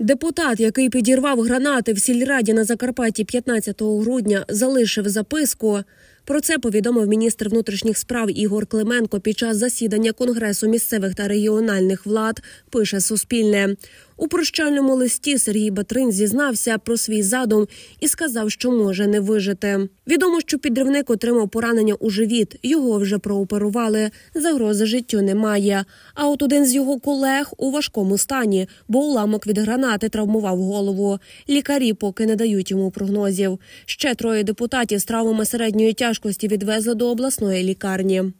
Депутат, який підірвав гранати в сільраді на Закарпатті 15 грудня, залишив записку. Про це повідомив міністр внутрішніх справ Ігор Клименко під час засідання Конгресу місцевих та регіональних влад. Пише Суспільне. У прощальному листі Сергій Батрин зізнався про свій задум і сказав, що може не вижити. Відомо, що підривник отримав поранення у живіт. Його вже прооперували. Загрози життю немає. А от один з його колег у важкому стані, бо уламок від гранати травмував голову. Лікарі поки не дають йому прогнозів. Ще троє депутатів з травмами середньої тяжкості тяжкості відвезли до обласної лікарні.